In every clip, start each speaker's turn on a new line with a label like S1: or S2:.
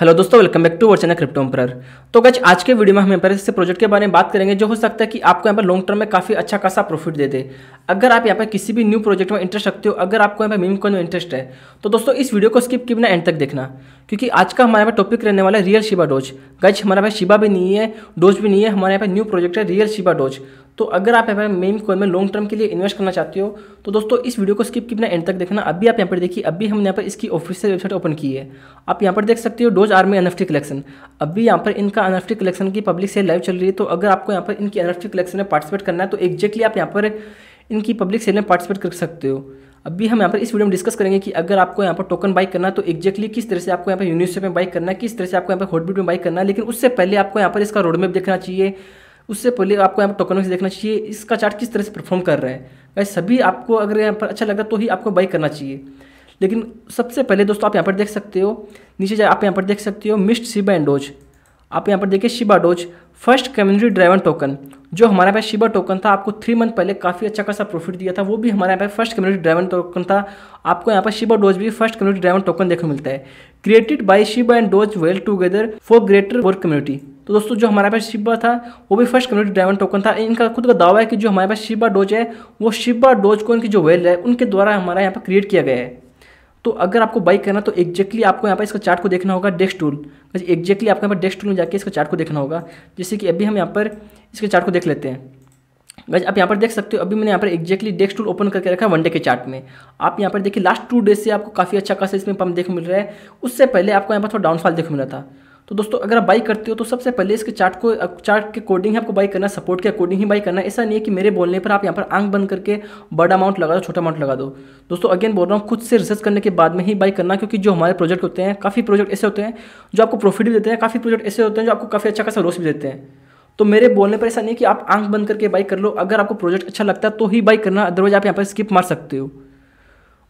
S1: hello दोस्तों welcome back to वर्चना crypto emperor तो गज आज के वीडियो में हम एम्पर से प्रोजेक्ट के बारे में बात करेंगे जो हो सकता है कि आपको यहाँ पर लॉन्ग टर्म में काफ़ी अच्छा खासा प्रॉफिट दे दे अगर आप यहाँ पर किसी भी न्यू प्रोजेक्ट में इंटरेस्ट रखते हो अगर आपको यहाँ पर मीम कॉइन में इंटरेस्ट है तो दोस्तों इस वीडियो को स्किप की बिना एंड तक देखना क्योंकि आज का हमारे यहाँ टॉपिक रहने वाला है रियल शिबा डोज गज हमारे यहाँ शिबा भी नहीं है डोज भी नहीं है हमारे यहाँ पर न्यू प्रोजेक्ट है रियल शिबा डोज तो अगर आप पर मेम कोइन में लॉन्ग टर्म के लिए इन्वेस्ट करना चाहते हो तो दोस्तों इस वीडियो को स्किप कितना एंड तक देखना अभी आप यहाँ पर देखिए अभी हमने यहाँ पर इसकी ऑफिशियल वेबसाइट ओपन की है आप यहाँ पर देख सकते हो डोज आर्मी एन कलेक्शन अभी यहाँ पर इनका एन कलेक्शन की पब्लिक सेल लाइव चल रही है तो अगर आपको यहाँ पर इनकी एन कलेक्शन में पार्टिसिपेट करना है तो एक्जैक्टली आप यहाँ पर इनकी पब्लिक सेल में पार्टिसिपेट कर सकते हो अभी हम यहाँ पर इस वीडियो में डिस्कस करेंगे कि अगर आपको यहाँ पर टोकन बाइक करना है तो एक्जैक्टली किस तरह से आपको यहाँ पर यूनिवर्सिटी में बाइक करना है किस तरह से आपको यहाँ पर हॉटबीट में बाइक करना है लेकिन उससे पहले आपको यहाँ पर इसका रोडमेप देखना चाहिए उससे पहले आपको यहाँ पर टोकनोमिक्स देखना चाहिए इसका चार्ट किस तरह से परफॉर्म कर रहा है वैसे सभी आपको अगर यहाँ पर अच्छा लगता है तो ही आपको बाई करना चाहिए लेकिन सबसे पहले दोस्तों आप यहाँ पर देख सकते हो नीचे जाए आप यहाँ पर देख सकते हो मिस्ट शिबा एंडोज आप यहाँ पर देखिए Shiba Doge first community driven token जो हमारे पास शिबा टोकन था आपको थ्री मंथ पहले काफ़ी अच्छा खासा प्रॉफिट दिया था वो भी हमारे यहाँ पर फर्स्ट कम्युनिटी ड्राइवन टोकन था आपको यहाँ पर शिबा डोज भी फर्स्ट कम्युनिटी ड्राइवन टोकन देखने को मिलता है created by Shiba and Doge well together for greater work community तो दोस्तों जो हमारे पास शिबा था वो भी फर्स्ट कम्युनिटी ड्राइवन टोकन था इनका खुद का दावा है कि जो हमारे पास शिबा डोज है वो शिबा डोज को इनकी जो वेल है उनके द्वारा हमारा यहाँ पर क्रिएट किया गया है तो अगर आपको बाइक करना तो एक्जैक्टली आपको यहाँ पर इसका चार्ट को देखना होगा डेस्क टूल एक्जैक्टली आपको यहाँ पर डेस्क टूल में जाकर इसका चार्ट को देखना होगा जैसे कि अभी हम यहाँ पर इसके चार्ट को देख लेते हैं गज आप यहाँ पर देख सकते हो अभी मैंने यहाँ पर एक्जैक्टली डेस्क टूल ओपन करके रखा है वनडे के चार्ट में आप यहाँ पर देखिए लास्ट टू डेज से आपको काफ़ी अच्छा खासा इसमें पम्प देख मिल रहा है उससे पहले आपको यहाँ पर थोड़ा डाउनफॉल देख मिला था तो दोस्तों अगर आप बाई करते हो तो सबसे पहले इसके चार्ट को चार्ट के अकॉर्डिंग आपको बाई करना सपोर्ट के अकॉर्डिंग ही बाई करना ऐसा नहीं है कि मेरे बोलने पर आप यहाँ पर आंख बंद करके बड़ा अमाउंट लगा दो छोटा अमाउंट लगा दो दोस्तों अगेन बोल रहा हूँ खुद से रिसर्च करने के बाद में ही बाई करना क्योंकि जो हमारे प्रोजेक्ट होते हैं काफ़ी प्रोजेक्ट ऐसे होते हैं जो आपको प्रॉफिट भी देते हैं काफ़ी प्रोजेक्ट ऐसे होते हैं जो आपको काफ़ी अच्छा खासा लॉस भी देते हैं तो मेरे बोलने पर ऐसा नहीं कि आप आंख बंद करके बाई कर लो अगर आपको प्रोजेक्ट अच्छा लगता है तो ही बाई करना अदरवाइज आप यहाँ पर स्किप मार सकते हो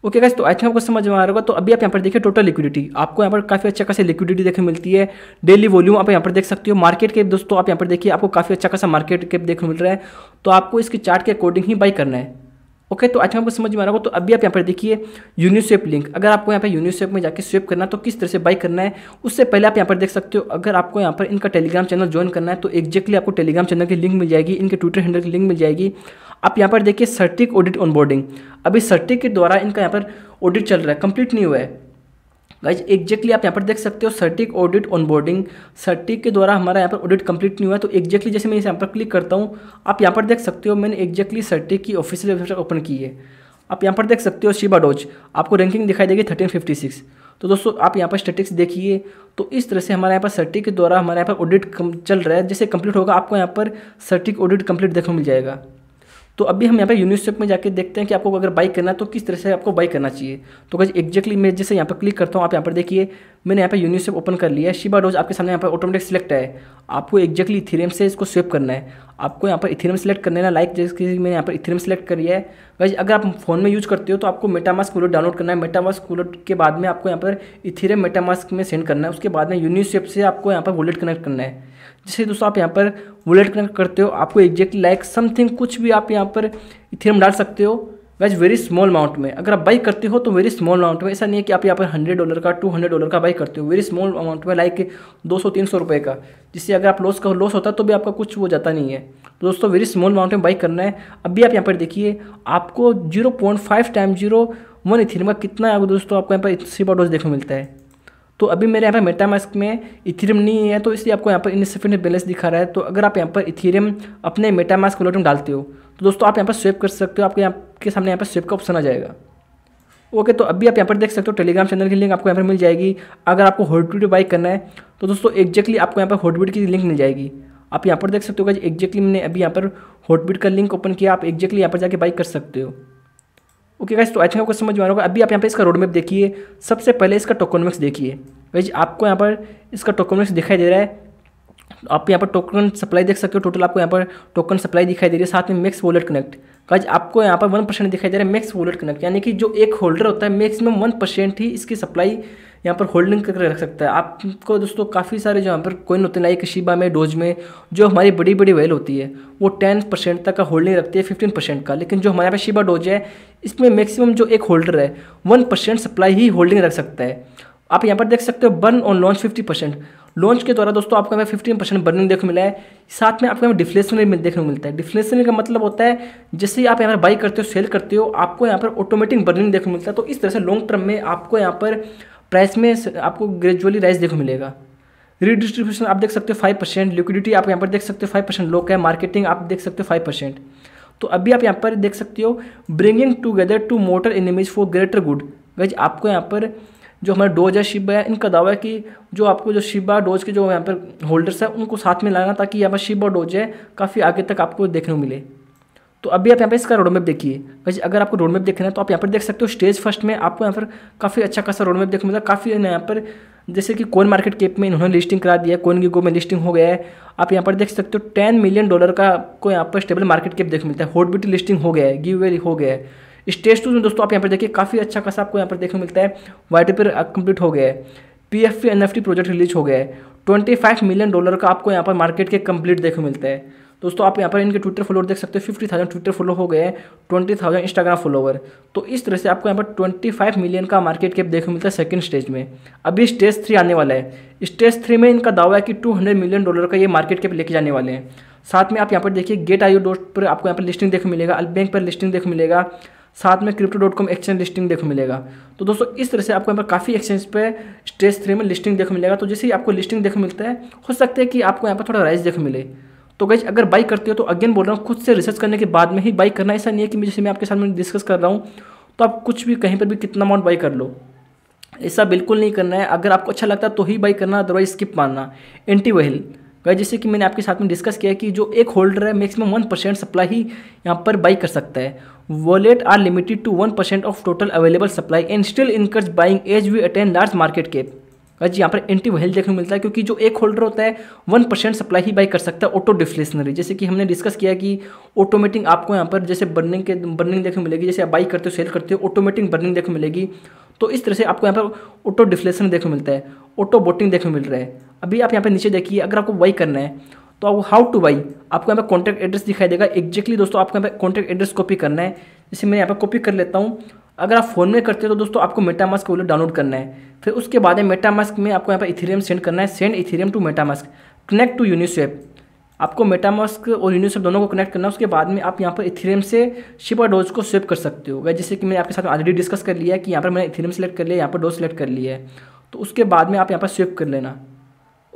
S1: ओके गैस तो आई थिंक आपको समझ में आ रहा होगा तो अभी आप यहाँ पर देखिए टोटल लिक्विडिटी आपको यहाँ पर काफ़ी अच्छा खासी लिक्विडिटी देखने मिलती है डेली वॉल्यूम आप यहाँ पर देख सकते हो मार्केट के दोस्तों आप यहाँ पर देखिए आपको काफ़ी अच्छा खासा मार्केट के देखने मिल रहा है तो आपको इसके चार्ट के अकॉर्डिंग ही बाई करना है ओके तो अच्छा आपको समझ में आ रहा होगा तो अभी आप यहाँ पर देखिए यूनिसेप लिंक अगर आपको यहाँ पर यूनिसेप में जाकर स्वेप करना है तो किस तरह से बाई करना है उससे पहले आप यहाँ पर देख सकते हो अगर आपको यहाँ पर इनका टेलीग्राम चैनल ज्वाइन करना है तो एक्जैक्टली आपको टेलीग्राम चैनल की लिंक मिल जाएगी इनके ट्विटर हैंडल की लिंक मिल जाएगी आप यहाँ पर देखिए सर्टिक ऑडिट ऑनबोर्डिंग अभी सर्टिक के द्वारा इनका यहाँ पर ऑडिट चल रहा है कंप्लीट नहीं हुआ है गाइज एग्जैक्टली आप यहाँ पर देख सकते हो सर्टिक ऑडिट ऑनबोर्डिंग सर्टिक के द्वारा हमारा यहाँ पर ऑडिट कंप्लीट नहीं हुआ तो एक्जैक्टली जैसे मैं इस यहाँ पर क्लिक करता हूँ आप यहाँ पर देख सकते हो मैंने एक्जैक्टली सर्टिक की ऑफिशियल वेबसाइट ओपन की है आप यहाँ पर देख सकते हो शिबा डोज आपको रैंकिंग दिखाई देगी थर्टीन फिफ्टी सिक्स तो दोस्तों आप यहाँ पर स्टेटिक्स देखिए तो इस तरह से हमारे यहाँ पर सर्टिक के द्वारा हमारे यहाँ पर ऑडिट चल रहा है जैसे कंप्लीट होगा आपको यहाँ पर सर्टिक ऑडिट कंप्लीट देखने मिल जाएगा तो अभी हम यहाँ पे यूनिसेफ में जाके देखते हैं कि आपको अगर बाई करना है तो किस तरह से आपको बाई करना चाहिए तो अगर एक्जैक्टली मैं जैसे यहाँ पर क्लिक करता हूँ आप यहाँ पर देखिए मैंने यहाँ पर यूनिसेफ ओपन कर लिया है शिबा डोज आपके सामने यहाँ पर ऑटोमेटिक सिलेक्ट है आपको एक्जैक्टली थीरेम से इसको स्वेप करना है आपको यहाँ पर इथेरियम सेलेक्ट कर लेना लाइक जैसे कि मैंने यहाँ पर इथेरियम सेलेक्ट करी है वैसे अगर आप फोन में यूज करते हो तो आपको मेटामास्क वॉलेट डाउनलोड करना है मेटामास्क वॉलेट के बाद में आपको यहाँ पर इथेरियम मेटामास्क में सेंड करना है उसके बाद में यूनिसेप से आपको यहाँ पर वॉलेट कनेक्ट करना है जैसे दोस्तों आप यहाँ पर वॉलेट कनेक्ट करते हो आपको एग्जैक्टली लाइक समथिंग कुछ भी आप यहाँ पर इथेरियम डाल सकते हो वैज वेरी स्मॉल अमाउंट में अगर आप बाई करते हो तो वेरी स्मॉल अमाउंट में ऐसा नहीं है कि आप यहाँ पर हंड्रेड डॉलर का टू हंड्रेड डॉलर का बाई करते हो वेरी स्मॉल अमाउंट में लाइक दो सौ तीन सौ रुपये का जिससे अगर आप लॉस का लॉस होता तो भी आपका कुछ वो जाता नहीं है तो दोस्तों वेरी स्मॉल अमाउंट में बाई करना है अभी आप यहाँ पर देखिए आपको zero point five time zero one ether का कितना है दोस्तों आपको यहाँ पर सीपा डोज देखने मिलता है तो अभी मेरे यहाँ पर मेटामास्क में इथेरियम नहीं है तो इसलिए आपको यहाँ पर इनसफिनेट बैलेंस दिखा रहा है तो अगर आप यहाँ पर इथेरियम अपने मेटामास्क वॉलेट में डालते हो तो दोस्तों आप यहाँ पर स्वेप कर सकते हो आपके यहाँ के सामने यहाँ पर स्वेप का ऑप्शन आ जाएगा ओके तो अभी आप यहाँ पर देख सकते हो टेलीग्राम चैनल की लिंक आपको यहाँ पर मिल जाएगी अगर आपको हॉटबीट बाई करना है तो दोस्तों एक्जैक्टली आपको यहाँ पर हॉटबीट की लिंक मिल जाएगी आप यहाँ पर देख सकते हो कि एक्जैक्टली मैंने अभी यहाँ पर हॉटबीट का लिंक ओपन किया आप एक्जैक्टली यहाँ पर जाकर बाई कर सकते हो ओके गाइस तो आई थिंक आपको समझ में आ रहा होगा अभी आप यहाँ पे इसका रोड मैप देखिए सबसे पहले इसका टोकोनमिक्स देखिए वैसे आपको यहाँ पर इसका टोकोनमिक्स दिखाई दे रहा है आप यहाँ पर टोकन सप्लाई देख सकते हो टोटल आपको यहाँ पर टोकन सप्लाई दिखाई दे रही है साथ में मैक्स वॉलेट कनेक्ट काज आपको यहाँ पर वन परसेंट दिखाई दे रहा है मैक्स वॉलेट कनेक्ट यानी कि जो एक होल्डर होता है मैक्सिमम वन परसेंट ही इसकी सप्लाई यहाँ पर होल्डिंग करके रख सकता है आपको दोस्तों काफ़ी सारे जो यहाँ पर कोइन होते हैं लाइक शिबा में डोज में जो हमारी बड़ी बड़ी वेल होती है वो टेन परसेंट तक का होल्डिंग रखती है फिफ्टीन परसेंट का लेकिन जो हमारे यहाँ पर शिबा डोज है इसमें मैक्सिमम जो एक होल्डर है वन परसेंट सप्लाई ही होल्डिंग रख सकता है आप यहाँ पर देख सकते हो बर्न और लॉन्च फिफ्टी परसेंट लॉन्च के द्वारा दोस्तों आपको हमें फिफ्टीन परसेंट बर्निंग देखने मिला है साथ में आपको हमें डिफ्लेशनरी देखने को मिलता है डिफ्लेशनरी का मतलब होता है जैसे ही आप यहाँ पर बाई करते हो सेल करते हो आपको यहाँ पर ऑटोमेटिक बर्निंग देखने को मिलता है तो इस तरह से लॉन्ग टर्म में आपको यहाँ पर प्राइस में आपको ग्रेजुअली राइस देखो मिलेगा रीडिस्ट्रीब्यूशन आप देख सकते हो फाइव परसेंट लिक्विडिटी आप यहाँ पर देख सकते हो फाइव परसेंट लोक है मार्केटिंग आप देख सकते हो फाइव परसेंट तो अभी आप यहाँ पर देख सकते हो bringing together two mortal enemies for greater good गज आपको यहाँ पर जो हमारा डोज है शिबा है इनका दावा है कि जो आपको जो शिबा डोज के जो यहाँ पर होल्डर्स हैं उनको साथ में लाना ताकि यहाँ पर शिबा डोज है काफ़ी आगे तक आपको देखने को मिले तो अभी आप यहाँ पे इसका रोड मैप देखिए वैसे अगर आपको रोड मैप देखना है तो आप यहाँ पर देख सकते हो स्टेज फर्स्ट में आपको यहाँ पर काफ़ी अच्छा खासा रोड मैप देखने मिलता है काफ़ी यहाँ पर जैसे कि कोन मार्केट केप में इन्होंने लिस्टिंग करा दिया है कोइन की गो में लिस्टिंग हो गया है आप यहाँ पर देख सकते हो टेन मिलियन डॉलर का आपको यहाँ पर स्टेबल मार्केट केप देखने मिलता है हॉट बिट लिस्टिंग हो गया है गिव वे हो गया है स्टेज टू में दोस्तों आप यहाँ पर देखिए काफ़ी अच्छा खासा आपको यहाँ पर देखने मिलता है वाइट पेपर कंप्लीट हो गया है P F N F T project release हो गया है ट्वेंटी फाइव मिलियन डॉलर का आपको यहाँ पर मार्केट के कंप्लीट देखने मिलता है दोस्तों आप यहाँ पर इनके ट्विटर फॉलोअर देख सकते हो फिफ्टी थाउजेंड ट्विटर फॉलो हो गए ट्वेंटी थाउजेंड इंस्टाग्राम फॉलोवर तो इस तरह से आपको यहाँ पर ट्वेंटी फाइव मिलियन का मार्केट कैप देखने को मिलता है सेकंड स्टेज में अभी स्टेज थ्री आने वाला है स्टेज थ्री में इनका दावा है कि टू हंड्रेड मिलियन डॉलर का ये मार्केट कैप लेके जाने वाले हैं साथ में आप यहाँ पर देखिए गेट आई डॉट पर आपको यहाँ पर लिस्टिंग देखने मिलेगा अलबैंक पर लिस्टिंग देखने मिलेगा साथ में crypto dot com exchange listing देखने मिलेगा तो दोस्तों इस तरह से आपको यहाँ पर काफ़ी एक्सचेंज पे स्टेज थ्री में लिस्टिंग देखने मिलेगा तो जैसे ही आपको लिस्टिंग देखने मिलता है हो सकता है कि आपको यहाँ पर थोड़ा राइस देखने मिले तो गई अगर बाई करते हो तो अगेन बोल रहा हूँ खुद से रिसर्च करने के बाद में ही बाई करना ऐसा नहीं है कि जैसे मैं आपके साथ में डिस्कस कर रहा हूँ तो आप कुछ भी कहीं पर भी कितना अमाउंट बाई कर लो ऐसा बिल्कुल नहीं करना है अगर आपको अच्छा लगता है तो ही बाई करना अदरवाइज स्किप मारना एंटी वहल गई जैसे कि मैंने आपके साथ में डिस्कस किया कि जो एक होल्डर है मैक्सिमम वन परसेंट सप्लाई ही यहाँ पर बाई कर सकता है wallet are limited to one percent of total available supply and still encourage buying as we attend large market cap जी यहाँ पर एंटी वहल देखने को मिलता है क्योंकि जो एक होल्डर होता है वन परसेंट सप्लाई ही बाई कर सकता है ऑटो डिफ्लेशनरी जैसे कि हमने डिस्कस किया कि ऑटोमेटिक आपको यहाँ पर जैसे बर्निंग के बर्निंग देखने को मिलेगी जैसे आप बाई करते हो सेल करते हो ऑटोमेटिक बर्निंग देखने को मिलेगी तो इस तरह से आपको यहाँ पर ऑटो डिफ्लेशन देखने को मिलता है ऑटो बोटिंग देखने को मिल रहा है अभी आप यहाँ पर नीचे देखिए अगर आपको बाई करना है तो आप हाउ टू बाई आपको यहाँ पर कॉन्टैक्ट एड्रेस दिखाई देगा एक्जैक्टली दोस्तों आपको यहाँ पर कॉन्टैक्ट एड्रेस कॉपी करना है जैसे मैं यहाँ पर कॉपी कर लेता हूँ अगर आप फ़ोन में करते हो तो दोस्तों आपको मेटामास्क वॉलेट डाउनलोड करना है फिर उसके बाद में मेटामास्क में आपको यहाँ पर इथेरियम सेंड करना है send Ethereum to MetaMask connect to Uniswap आपको मेटामास्क और यूनिसेप दोनों को कनेक्ट करना है उसके बाद में आप यहाँ पर इथेरियम से शिपर डोज को स्वेप कर सकते हो जैसे कि मैंने आपके साथ ऑलरेडी डिस्कस कर लिया है कि यहाँ पर मैंने इथेरियम सेलेक्ट कर लिया यहाँ पर डोज सेलेक्ट कर लिया है तो उसके बाद में आप यहाँ पर स्वेप कर लेना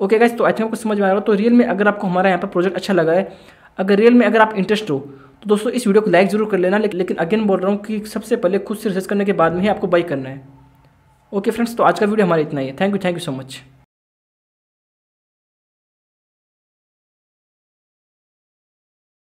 S1: ओके गाइज तो आई थिंक आपको समझ में आ रहा हो तो रियल में अगर आपको हमारा यहाँ पर प्रोजेक्ट अच्छा लगा है अगर रियल में अगर आप इंटरेस्ट हो तो दोस्तों इस वीडियो को लाइक ज़रूर कर लेना लेकिन अगेन बोल रहा हूँ कि सबसे पहले खुद से रिसर्च करने के बाद में ही आपको बाई करना है ओके फ्रेंड्स तो आज का वीडियो हमारा इतना ही है thank you thank you so much